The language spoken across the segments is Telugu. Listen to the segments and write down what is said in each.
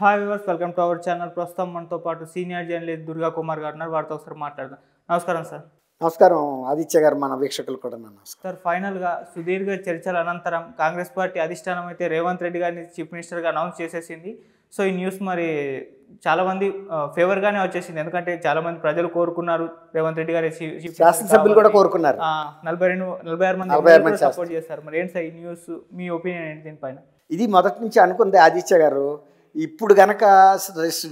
hi viewers welcome to our channel ప్రస్తుతం మనతో పాటు సీనియర్ జర్నలిస్ట్ దుర్గా కుమార్ గారు ఉన్నారు వారితో ఒకసారి మాట్లాడదాం నమస్కారం సార్ నమస్కారం ఆదిత్య గారు మన వీక్షకులు కూడా నమస్కారం సార్ ఫైనల్గా సుదీర్ఘ చర్చల అనంతరం కాంగ్రెస్ పార్టీ అధిష్టానం అయితే రేవంత్ రెడ్డి గారిని చీఫ్ మినిస్టర్గా అనౌన్స్ చేసేసింది సో ఈ న్యూస్ మరి చాలామంది ఫేవర్గానే వచ్చేసింది ఎందుకంటే చాలామంది ప్రజలు కోరుకున్నారు రేవంత్ రెడ్డి గారి శాసనసభ్యులు కూడా కోరుకున్నారు నలభై రెండు నలభై ఆరు మంది సపోర్ట్ చేస్తారు మరి ఏంటి సార్ ఈ న్యూస్ మీ ఒపీనియన్ ఏంటి దీనిపైన ఇది మొదటి నుంచి అనుకుంది ఆదిత్య గారు ఇప్పుడు కనుక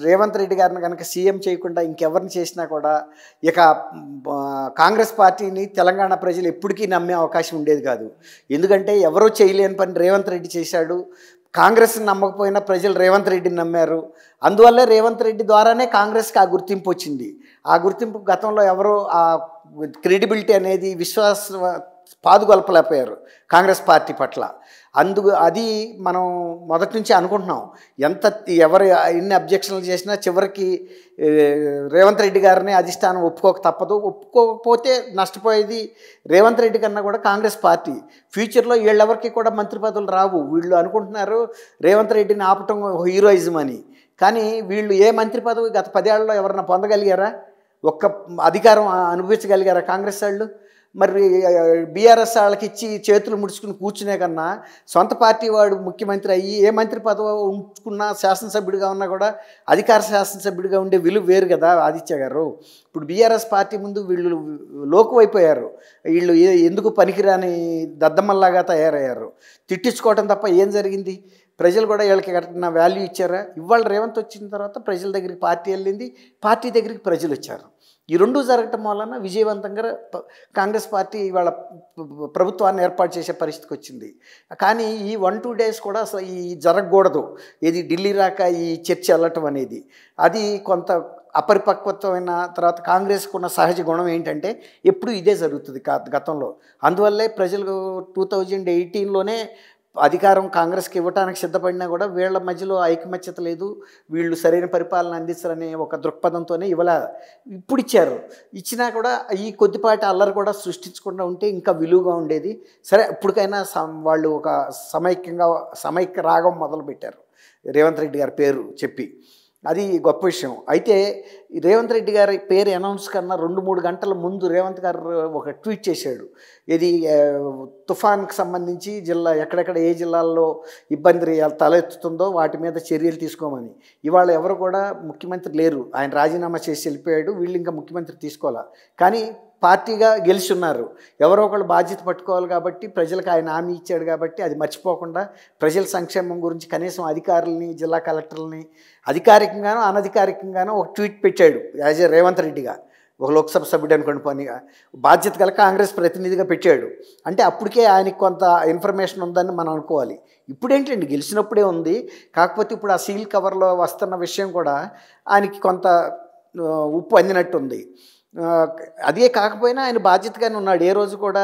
రేవంత్ రెడ్డి గారిని కనుక సీఎం చేయకుండా ఇంకెవరిని చేసినా కూడా ఇక కాంగ్రెస్ పార్టీని తెలంగాణ ప్రజలు ఎప్పటికీ నమ్మే అవకాశం ఉండేది కాదు ఎందుకంటే ఎవరో చేయలేని పని రేవంత్ రెడ్డి చేశాడు కాంగ్రెస్ని నమ్మకపోయినా ప్రజలు రేవంత్ రెడ్డిని నమ్మారు అందువల్ల రేవంత్ రెడ్డి ద్వారానే కాంగ్రెస్కి ఆ గుర్తింపు వచ్చింది ఆ గుర్తింపు గతంలో ఎవరో ఆ క్రెడిబిలిటీ అనేది విశ్వాస పాదుగొలపలేకపోయారు కాంగ్రెస్ పార్టీ పట్ల అందుకు అది మనం మొదటి నుంచి అనుకుంటున్నాం ఎంత ఎవరు ఎన్ని అబ్జెక్షన్లు చేసినా చివరికి రేవంత్ రెడ్డి గారిని అధిష్టానం ఒప్పుకోక తప్పదు ఒప్పుకోకపోతే నష్టపోయేది రేవంత్ రెడ్డి కన్నా కూడా కాంగ్రెస్ పార్టీ ఫ్యూచర్లో వీళ్ళెవరికి కూడా మంత్రి పదవులు రావు వీళ్ళు అనుకుంటున్నారు రేవంత్ రెడ్డిని ఆపటం హీరోయిజం అని కానీ వీళ్ళు ఏ మంత్రి పదవి గత పదేళ్లలో ఎవరన్నా పొందగలిగారా ఒక్క అధికారం అనుభవించగలిగారా కాంగ్రెస్ వాళ్ళు మరి బీఆర్ఎస్ వాళ్ళకి ఇచ్చి చేతులు ముడుచుకుని కూర్చునే కన్నా సొంత పార్టీ వాడు ముఖ్యమంత్రి అయ్యి ఏ మంత్రి పదవి ఉంచుకున్నా శాసనసభ్యుడిగా ఉన్నా కూడా అధికార శాసనసభ్యుడిగా ఉండే విలువ వేరు కదా ఆదిత్య గారు ఇప్పుడు బీఆర్ఎస్ పార్టీ ముందు వీళ్ళు లోకువైపోయారు వీళ్ళు ఎందుకు పనికిరాని దద్దమ్మల్లాగా తయారయ్యారు తిట్టించుకోవటం తప్ప ఏం జరిగింది ప్రజలు కూడా వీళ్ళకి నా వాల్యూ ఇచ్చారా ఇవాళ రేవంత్ వచ్చిన తర్వాత ప్రజల దగ్గరికి పార్టీ వెళ్ళింది పార్టీ దగ్గరికి ప్రజలు వచ్చారు ఈ రెండు జరగటం వలన విజయవంతంగా కాంగ్రెస్ పార్టీ ఇవాళ ప్రభుత్వాన్ని ఏర్పాటు చేసే పరిస్థితికి వచ్చింది కానీ ఈ వన్ టూ డేస్ కూడా అసలు ఈ జరగకూడదు ఇది ఢిల్లీ రాక ఈ చర్చ వెళ్ళటం అనేది అది కొంత అపరిపక్వత్వమైన తర్వాత కాంగ్రెస్కు ఉన్న సహజ గుణం ఏంటంటే ఎప్పుడు ఇదే జరుగుతుంది గతంలో అందువల్లే ప్రజలు టూ థౌజండ్ ఎయిటీన్లోనే అధికారం కాంగ్రెస్కి ఇవ్వడానికి సిద్ధపడినా కూడా వీళ్ళ మధ్యలో ఐకమత్యత లేదు వీళ్ళు సరైన పరిపాలన అందిస్తారనే ఒక దృక్పథంతోనే ఇవాళ ఇప్పుడు ఇచ్చారు ఇచ్చినా కూడా ఈ కొద్దిపాటి అల్లరి కూడా సృష్టించకుండా ఉంటే ఇంకా విలువగా ఉండేది సరే ఇప్పటికైనా వాళ్ళు ఒక సమైక్యంగా సమైక్య రాగం మొదలుపెట్టారు రేవంత్ రెడ్డి గారి పేరు చెప్పి అది గొప్ప విషయం అయితే రేవంత్ రెడ్డి గారి పేరు అనౌన్స్ కన్నా రెండు మూడు గంటల ముందు రేవంత్ గారు ఒక ట్వీట్ చేశాడు ఇది తుఫాన్కి సంబంధించి జిల్లా ఎక్కడెక్కడ ఏ జిల్లాల్లో ఇబ్బంది తలెత్తుతుందో వాటి మీద చర్యలు తీసుకోమని ఇవాళ ఎవరు కూడా ముఖ్యమంత్రి లేరు ఆయన రాజీనామా చేసి వెళ్ళిపోయాడు వీళ్ళు ఇంకా ముఖ్యమంత్రి తీసుకోవాలా కానీ పార్టీగా గెలిచి ఉన్నారు ఎవరో ఒకళ్ళు బాధ్యత పట్టుకోవాలి కాబట్టి ప్రజలకు ఆయన హామీ ఇచ్చాడు కాబట్టి అది మర్చిపోకుండా ప్రజల సంక్షేమం గురించి కనీసం అధికారులని జిల్లా కలెక్టర్లని అధికారికంగానో అనధికారికంగానో ఒక ట్వీట్ పెట్టాడు యాజ్ ఏ రేవంత్ రెడ్డిగా ఒక లోక్సభ సభ్యుడు అనుకోండి పనిగా బాధ్యత గల కాంగ్రెస్ ప్రతినిధిగా పెట్టాడు అంటే అప్పటికే ఆయనకి కొంత ఇన్ఫర్మేషన్ ఉందని మనం అనుకోవాలి ఇప్పుడేంటండి గెలిచినప్పుడే ఉంది కాకపోతే ఇప్పుడు ఆ సీల్ కవర్లో వస్తున్న విషయం కూడా ఆయనకి కొంత ఉప్పు అందినట్టుంది అదే కాకపోయినా ఆయన బాధ్యతగానే ఉన్నాడు ఏ రోజు కూడా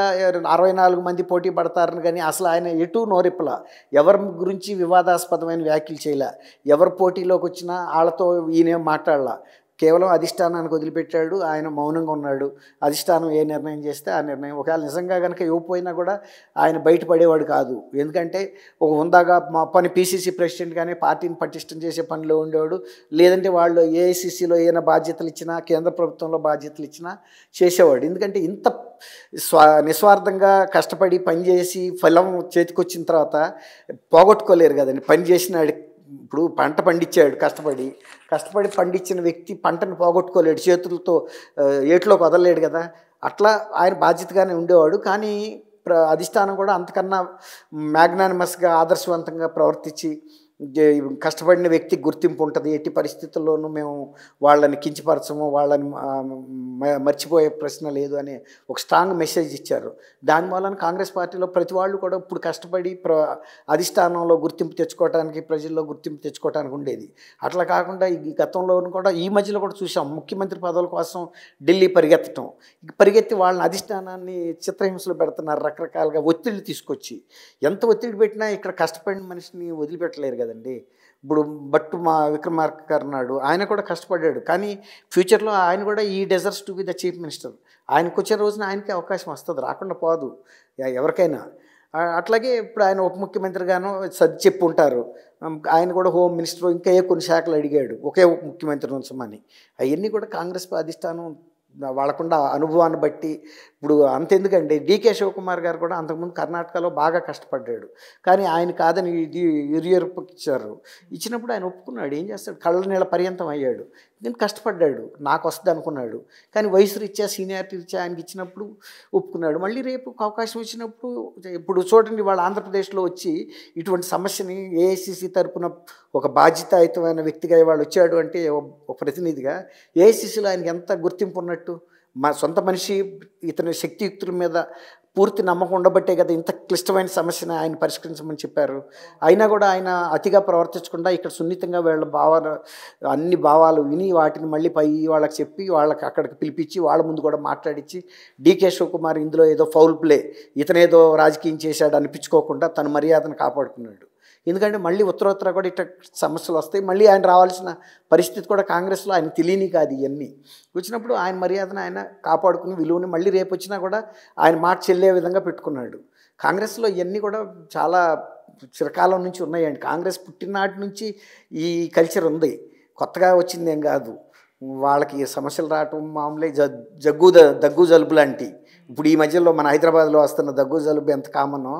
అరవై నాలుగు మంది పోటీ పడతారని కానీ అసలు ఆయన ఎటు నోరిప్పల ఎవరి గురించి వివాదాస్పదమైన వ్యాఖ్యలు చేయలే ఎవరు పోటీలోకి వచ్చినా వాళ్ళతో ఈయనేం మాట్లాడలా కేవలం అధిష్టానానికి వదిలిపెట్టాడు ఆయన మౌనంగా ఉన్నాడు అధిష్టానం ఏ నిర్ణయం చేస్తే ఆ నిర్ణయం ఒకవేళ నిజంగా కనుక ఇవ్వకపోయినా కూడా ఆయన బయటపడేవాడు కాదు ఎందుకంటే ఒక హుందాగా మా పని పీసీసీ ప్రెసిడెంట్గానే పార్టీని పటిష్టం చేసే పనిలో ఉండేవాడు లేదంటే వాళ్ళు ఏఐసీసీలో ఏదైనా బాధ్యతలు ఇచ్చినా కేంద్ర ప్రభుత్వంలో బాధ్యతలు ఇచ్చినా చేసేవాడు ఎందుకంటే ఇంత స్వా నిస్వార్థంగా కష్టపడి పనిచేసి ఫలం చేతికొచ్చిన తర్వాత పోగొట్టుకోలేరు కదండి పని చేసిన ఇప్పుడు పంట పండించాడు కష్టపడి కష్టపడి పండించిన వ్యక్తి పంటను పోగొట్టుకోలేడు చేతులతో ఏట్లో వదలలేడు కదా అట్లా ఆయన బాధ్యతగానే ఉండేవాడు కానీ ప్ర అధిష్టానం కూడా అంతకన్నా మ్యాగ్నానిమస్గా ఆదర్శవంతంగా ప్రవర్తించి కష్టపడిన వ్యక్తి గుర్తింపు ఉంటుంది ఎట్టి పరిస్థితుల్లోనూ మేము వాళ్ళని కించపరచము వాళ్ళని మర్చిపోయే ప్రశ్న లేదు అనే ఒక స్ట్రాంగ్ మెసేజ్ ఇచ్చారు దానివల్ల కాంగ్రెస్ పార్టీలో ప్రతి వాళ్ళు కూడా ఇప్పుడు కష్టపడి ప్ర అధిష్టానంలో గుర్తింపు తెచ్చుకోవడానికి ప్రజల్లో గుర్తింపు తెచ్చుకోవడానికి ఉండేది అట్లా కాకుండా ఈ గతంలో కూడా ఈ మధ్యలో కూడా చూసాం ముఖ్యమంత్రి పదవుల కోసం ఢిల్లీ పరిగెత్తటం పరిగెత్తి వాళ్ళని అధిష్టానాన్ని చిత్రహింసలు పెడుతున్నారు రకరకాలుగా ఒత్తిళ్లు తీసుకొచ్చి ఎంత ఒత్తిడి పెట్టినా ఇక్కడ కష్టపడిన మనిషిని వదిలిపెట్టలేరు కదా కదండి ఇప్పుడు బట్టు మా విక్రమార్క గారు ఆయన కూడా కష్టపడ్డాడు కానీ ఫ్యూచర్లో ఆయన కూడా ఈ deserves to be the chief minister ఆయనకు వచ్చిన రోజున ఆయనకి అవకాశం వస్తుంది రాకుండా పోదు ఎవరికైనా అట్లాగే ఇప్పుడు ఆయన ఉప ముఖ్యమంత్రిగాను సర్ది చెప్పి ఉంటారు ఆయన కూడా హోమ్ మినిస్టర్ ఇంకా ఏ కొన్ని శాఖలు అడిగాడు ఒకే ఉప ముఖ్యమంత్రి ఉంచమని అవన్నీ కూడా కాంగ్రెస్ అధిష్టానం వాళ్ళకుండా అనుభవాన్ని బట్టి ఇప్పుడు అంతెందుకండి డీకే శివకుమార్ గారు కూడా అంతకుముందు కర్ణాటకలో బాగా కష్టపడ్డాడు కానీ ఆయన కాదని ఇది యురియర్పు ఇచ్చారు ఇచ్చినప్పుడు ఆయన ఒప్పుకున్నాడు ఏం చేస్తాడు కళ్ళ నీళ్ళ పర్యంతం అయ్యాడు నేను కష్టపడ్డాడు నాకు వస్తుంది అనుకున్నాడు కానీ వయసు రీత్యా సీనియారిటీ రీత్యా ఆయనకి ఇచ్చినప్పుడు ఒప్పుకున్నాడు మళ్ళీ రేపు అవకాశం ఇచ్చినప్పుడు ఇప్పుడు చూడండి వాళ్ళ ఆంధ్రప్రదేశ్లో వచ్చి ఇటువంటి సమస్యని ఏఐసిసి తరపున ఒక బాధ్యతాయుతమైన వ్యక్తిగా వాళ్ళు వచ్చాడు అంటే ఒక ప్రతినిధిగా ఏఐసిసిలో ఆయనకి ఎంత గుర్తింపు ఉన్నట్టు మా సొంత మనిషి ఇతని శక్తియుక్తుల మీద పూర్తి నమ్మకం ఉండబట్టే కదా ఇంత క్లిష్టమైన సమస్యను ఆయన పరిష్కరించమని చెప్పారు అయినా కూడా ఆయన అతిగా ప్రవర్తించకుండా ఇక్కడ సున్నితంగా వీళ్ళ భావాలు అన్ని భావాలు విని వాటిని మళ్ళీ పై వాళ్ళకి చెప్పి వాళ్ళకి అక్కడికి పిలిపించి వాళ్ళ ముందు కూడా మాట్లాడించి డీకే శివకుమార్ ఇందులో ఏదో ఫౌల్ ప్లే ఇతనేదో రాజకీయం చేశాడు అనిపించుకోకుండా తన మర్యాదను కాపాడుకున్నాడు ఎందుకంటే మళ్ళీ ఉత్తరోత్తర కూడా ఇట్లా సమస్యలు వస్తాయి మళ్ళీ ఆయన రావాల్సిన పరిస్థితి కూడా కాంగ్రెస్లో ఆయన తెలియని కాదు ఇవన్నీ వచ్చినప్పుడు ఆయన మర్యాదను ఆయన కాపాడుకుని విలువని మళ్ళీ రేపు వచ్చినా కూడా ఆయన మాట చెల్లే విధంగా పెట్టుకున్నాడు కాంగ్రెస్లో ఇవన్నీ కూడా చాలా చిరకాలం నుంచి ఉన్నాయండి కాంగ్రెస్ పుట్టినాటి నుంచి ఈ కల్చర్ ఉంది కొత్తగా వచ్చిందేం కాదు వాళ్ళకి సమస్యలు రావటం మామూలే జగ్గు దగ్గు జలుబు లాంటివి ఇప్పుడు ఈ మధ్యలో మన హైదరాబాద్లో వస్తున్న దగ్గు జలుబు ఎంత కామనో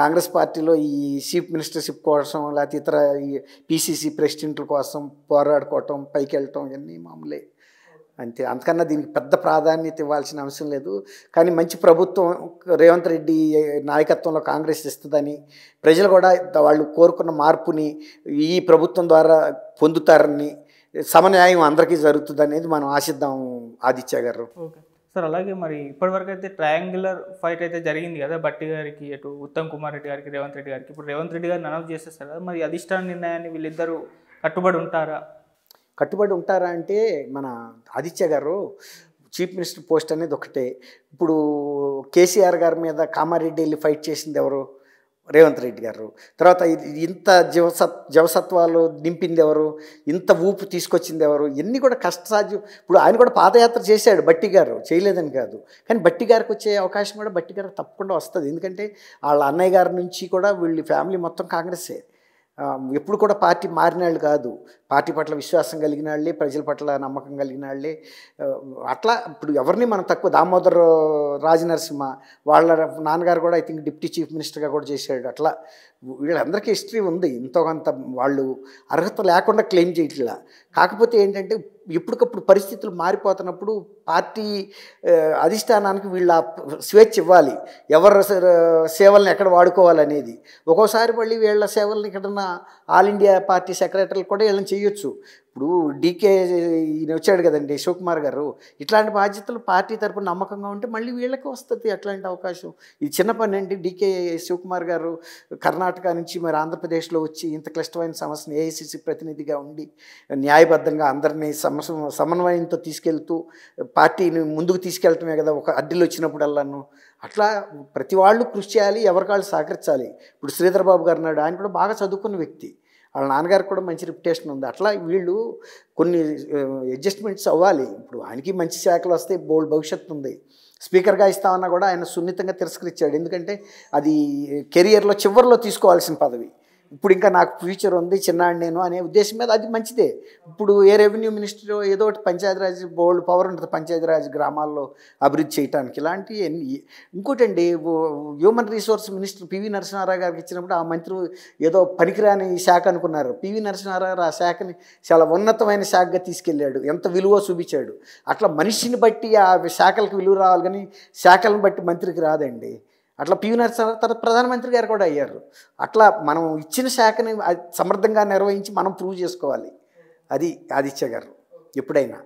కాంగ్రెస్ పార్టీలో ఈ చీఫ్ మినిస్టర్షిప్ కోసం లేకపోతే ఇతర ఈ పీసీసీ ప్రెసిడెంట్ల కోసం పోరాడుకోవటం పైకి వెళ్ళటం ఇవన్నీ మామూలే అంతే అంతకన్నా దీనికి పెద్ద ప్రాధాన్యత ఇవ్వాల్సిన అవసరం లేదు కానీ మంచి ప్రభుత్వం రేవంత్ రెడ్డి నాయకత్వంలో కాంగ్రెస్ ఇస్తుందని ప్రజలు కూడా వాళ్ళు కోరుకున్న మార్పుని ఈ ప్రభుత్వం ద్వారా పొందుతారని సమన్యాయం అందరికీ జరుగుతుంది అనేది మనం ఆశిద్దాం ఆదిత్య గారు సార్ అలాగే మరి ఇప్పటివరకు అయితే ట్రయాంగులర్ ఫైట్ అయితే జరిగింది కదా బట్టి గారికి అటు ఉత్తమ్ కుమార్ రెడ్డి గారికి రేవంత్ రెడ్డి గారికి ఇప్పుడు రేవంత్ రెడ్డి గారిని అనౌన్స్ చేసేస్తారు కదా మరి అధిష్టాన నిర్ణయాన్ని వీళ్ళిద్దరూ కట్టుబడి ఉంటారా కట్టుబడి ఉంటారా అంటే మన ఆదిత్య గారు చీఫ్ మినిస్టర్ పోస్ట్ అనేది ఒకటే ఇప్పుడు కేసీఆర్ గారి మీద కామారెడ్డి వెళ్ళి ఫైట్ చేసింది ఎవరు రేవంత్ రెడ్డి గారు తర్వాత ఇంత జీవసత్ జీవసత్వాలు నింపింది ఎవరు ఇంత ఊపు తీసుకొచ్చింది ఎవరు ఇన్ని కూడా కష్టసాధ్యం ఇప్పుడు ఆయన కూడా పాదయాత్ర చేశాడు బట్టి గారు చేయలేదని కాదు కానీ బట్టి గారికి వచ్చే అవకాశం కూడా బట్టి గారు తప్పకుండా వస్తుంది ఎందుకంటే వాళ్ళ అన్నయ్య గారి నుంచి కూడా వీళ్ళ ఫ్యామిలీ మొత్తం కాంగ్రెసే ఎప్పుడు కూడా పార్టీ మారినాళ్ళు కాదు పార్టీ పట్ల విశ్వాసం కలిగిన వాళ్ళే ప్రజల పట్ల నమ్మకం కలిగిన వాళ్ళే అట్లా ఇప్పుడు ఎవరిని మనం తక్కువ దామోదర్ రాజనరసింహ వాళ్ళ నాన్నగారు కూడా ఐ థింక్ డిప్యూటీ చీఫ్ మినిస్టర్గా కూడా చేశాడు అట్లా వీళ్ళందరికీ హిస్టరీ ఉంది ఇంతో కొంత వాళ్ళు అర్హత లేకుండా క్లెయిమ్ చేయట్లా కాకపోతే ఏంటంటే ఎప్పటికప్పుడు పరిస్థితులు మారిపోతున్నప్పుడు పార్టీ అధిష్టానానికి వీళ్ళ స్వేచ్ఛ ఇవ్వాలి ఎవరి సేవలను ఎక్కడ వాడుకోవాలనేది ఒక్కోసారి మళ్ళీ వీళ్ళ సేవలను ఇక్కడ ఆల్ ఇండియా పార్టీ సెక్రటరీలు కూడా వీళ్ళని చేయొచ్చు ఇప్పుడు డీకే ఈయన వచ్చాడు కదండి శివకుమార్ గారు ఇట్లాంటి బాధ్యతలు పార్టీ తరపున నమ్మకంగా ఉంటే మళ్ళీ వీళ్ళకి వస్తుంది అట్లాంటి అవకాశం ఇది చిన్న పని అండి డీకే శివకుమార్ గారు కర్ణాటక నుంచి మరి ఆంధ్రప్రదేశ్లో వచ్చి ఇంత క్లిష్టమైన సమస్యను ఏఐసిసి ప్రతినిధిగా ఉండి న్యాయబద్ధంగా అందరినీ సమ సమన్వయంతో తీసుకెళ్తూ పార్టీని ముందుకు తీసుకెళ్తమే కదా ఒక అడ్డీలు వచ్చినప్పుడల్లాను అట్లా ప్రతి వాళ్ళు కృషి చేయాలి ఎవరికాళ్ళు సహకరించాలి ఇప్పుడు శ్రీధర్బాబు గారు ఆయన కూడా బాగా చదువుకున్న వ్యక్తి వాళ్ళ నాన్నగారికి కూడా మంచి రిప్యుటేషన్ ఉంది అట్లా వీళ్ళు కొన్ని అడ్జస్ట్మెంట్స్ అవ్వాలి ఇప్పుడు ఆయనకి మంచి శాఖలు వస్తే బోల్డ్ భవిష్యత్తు ఉంది స్పీకర్గా ఇస్తామన్నా కూడా ఆయన సున్నితంగా తిరస్కరించాడు ఎందుకంటే అది కెరియర్లో చివరిలో తీసుకోవాల్సిన పదవి ఇప్పుడు ఇంకా నాకు ఫ్యూచర్ ఉంది చిన్నాడు నేను అనే ఉద్దేశం మీద అది మంచిదే ఇప్పుడు ఏ రెవెన్యూ మినిస్టర్ ఏదో ఒకటి పంచాయతీరాజ్ బోల్డ్ పవర్ ఉంటుంది పంచాయతీరాజ్ గ్రామాల్లో అభివృద్ధి చేయడానికి ఇలాంటి ఇంకోటండి human resource minister PV Narasimha Rao గారికి ఇచ్చినప్పుడు ఆ మంత్రి ఏదో పనికిరాని శాఖ అనుకున్నారు పివి నరసింహారావు ఆ శాఖని చాలా ఉన్నతమైన శాఖగా తీసుకెళ్ళాడు ఎంత విలువ చూపించాడు అట్లా మనిషిని బట్టి ఆ శాఖలకు విలువ రావాలి కానీ శాఖలను బట్టి మంత్రికి రాదండి అట్లా పీవీ నరసింహారావు తర్వాత ప్రధానమంత్రి గారు కూడా అయ్యారు అట్లా మనం ఇచ్చిన శాఖని సమర్థంగా నిర్వహించి మనం ప్రూవ్ చేసుకోవాలి అది ఆదిత్య గారు ఎప్పుడైనా